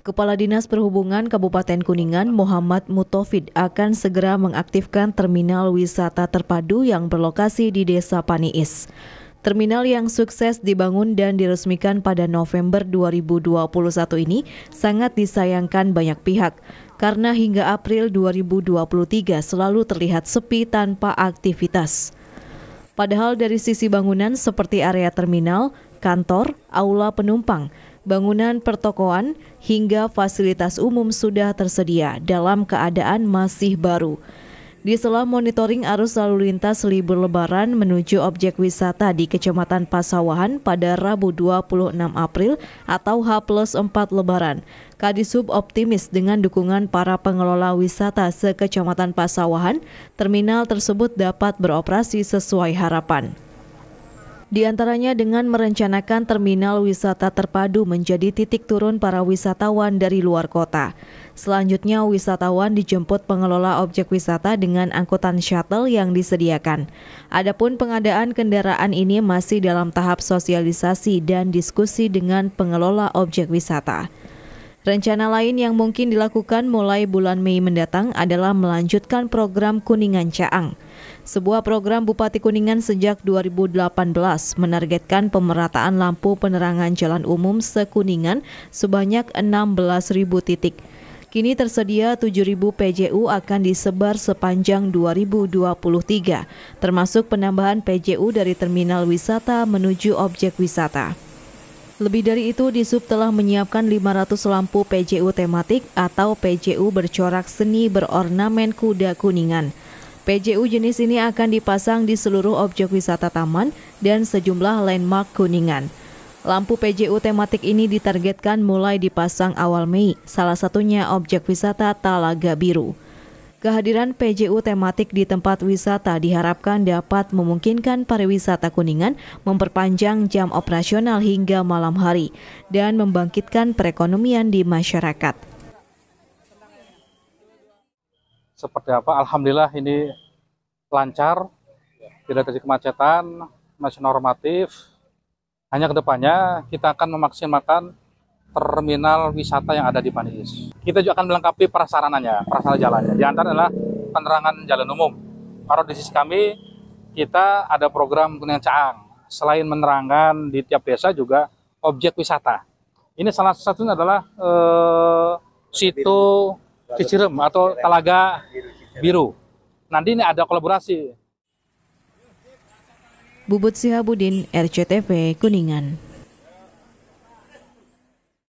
Kepala Dinas Perhubungan Kabupaten Kuningan Muhammad Mutofid akan segera mengaktifkan terminal wisata terpadu yang berlokasi di Desa Paniis. Terminal yang sukses dibangun dan diresmikan pada November 2021 ini sangat disayangkan banyak pihak karena hingga April 2023 selalu terlihat sepi tanpa aktivitas. Padahal dari sisi bangunan seperti area terminal, kantor, aula penumpang, bangunan pertokoan, hingga fasilitas umum sudah tersedia dalam keadaan masih baru. Di sela monitoring arus lalu lintas libur lebaran menuju objek wisata di Kecamatan Pasawahan pada Rabu 26 April atau H plus 4 lebaran, Kadisub optimis dengan dukungan para pengelola wisata sekecamatan Pasawahan, terminal tersebut dapat beroperasi sesuai harapan diantaranya dengan merencanakan terminal wisata terpadu menjadi titik turun para wisatawan dari luar kota. Selanjutnya, wisatawan dijemput pengelola objek wisata dengan angkutan shuttle yang disediakan. Adapun pengadaan kendaraan ini masih dalam tahap sosialisasi dan diskusi dengan pengelola objek wisata. Rencana lain yang mungkin dilakukan mulai bulan Mei mendatang adalah melanjutkan program Kuningan Caang. Sebuah program Bupati Kuningan sejak 2018 menargetkan pemerataan lampu penerangan jalan umum sekuningan sebanyak 16.000 titik. Kini tersedia 7.000 PJU akan disebar sepanjang 2023, termasuk penambahan PJU dari terminal wisata menuju objek wisata. Lebih dari itu, Disub telah menyiapkan 500 lampu PJU tematik atau PJU bercorak seni berornamen kuda kuningan. PJU jenis ini akan dipasang di seluruh objek wisata taman dan sejumlah landmark kuningan. Lampu PJU tematik ini ditargetkan mulai dipasang awal Mei, salah satunya objek wisata Talaga Biru. Kehadiran PJU tematik di tempat wisata diharapkan dapat memungkinkan pariwisata Kuningan memperpanjang jam operasional hingga malam hari dan membangkitkan perekonomian di masyarakat. Seperti apa? Alhamdulillah ini lancar, tidak terjadi kemacetan, masih normatif. Hanya kedepannya kita akan memaksimalkan terminal wisata yang ada di Panis. Kita juga akan melengkapi prasarananya, prasarana jalannya. Di antara adalah penerangan jalan umum. Kalau di sisi kami, kita ada program Kuningan Caang. Selain menerangkan di tiap desa juga objek wisata. Ini salah satunya adalah eh, situ Cicirem atau Talaga Biru nanti ini ada kolaborasi. Bubut Sihabudin, RCTV, Kuningan.